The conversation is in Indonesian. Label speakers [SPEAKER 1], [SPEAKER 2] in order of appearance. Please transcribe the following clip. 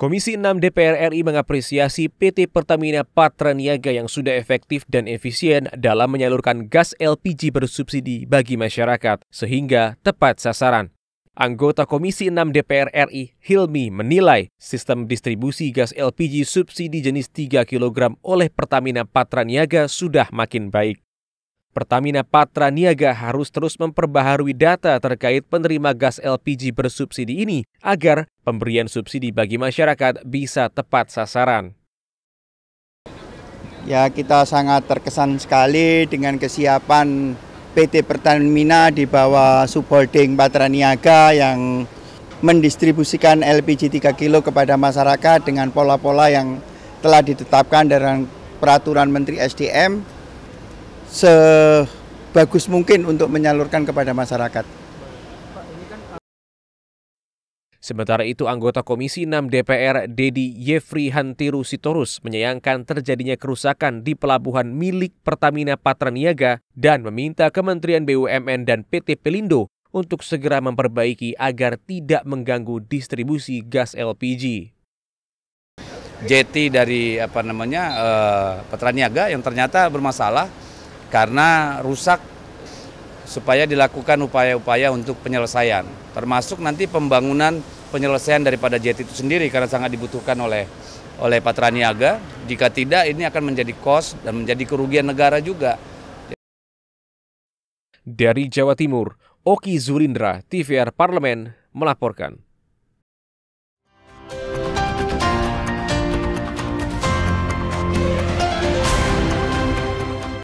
[SPEAKER 1] Komisi 6 DPR RI mengapresiasi PT Pertamina Patraniaga yang sudah efektif dan efisien dalam menyalurkan gas LPG bersubsidi bagi masyarakat sehingga tepat sasaran. Anggota Komisi 6 DPR RI Hilmi menilai sistem distribusi gas LPG subsidi jenis 3 kg oleh Pertamina Patraniaga sudah makin baik. Pertamina Patra Niaga harus terus memperbaharui data terkait penerima gas LPG bersubsidi ini agar pemberian subsidi bagi masyarakat bisa tepat sasaran.
[SPEAKER 2] Ya, kita sangat terkesan sekali dengan kesiapan PT Pertamina di bawah subholding Patra Niaga yang mendistribusikan LPG 3 kilo kepada masyarakat dengan pola-pola yang telah ditetapkan dalam peraturan Menteri SDM sebagus mungkin untuk menyalurkan kepada masyarakat.
[SPEAKER 1] Sementara itu, anggota Komisi 6 DPR Dedi Yefri Hantiru Sitorus menyayangkan terjadinya kerusakan di pelabuhan milik Pertamina Patraniaga dan meminta Kementerian BUMN dan PT Pelindo untuk segera memperbaiki agar tidak mengganggu distribusi gas LPG.
[SPEAKER 3] Jeti dari apa namanya uh, eh, Petraniaga yang ternyata bermasalah karena rusak supaya dilakukan upaya-upaya untuk penyelesaian, termasuk nanti pembangunan penyelesaian daripada jet itu sendiri karena sangat dibutuhkan oleh oleh Patraniaga. Jika tidak, ini akan menjadi kos dan menjadi kerugian negara juga.
[SPEAKER 1] Dari Jawa Timur, Oki Zulindra, TVR Parlemen, melaporkan.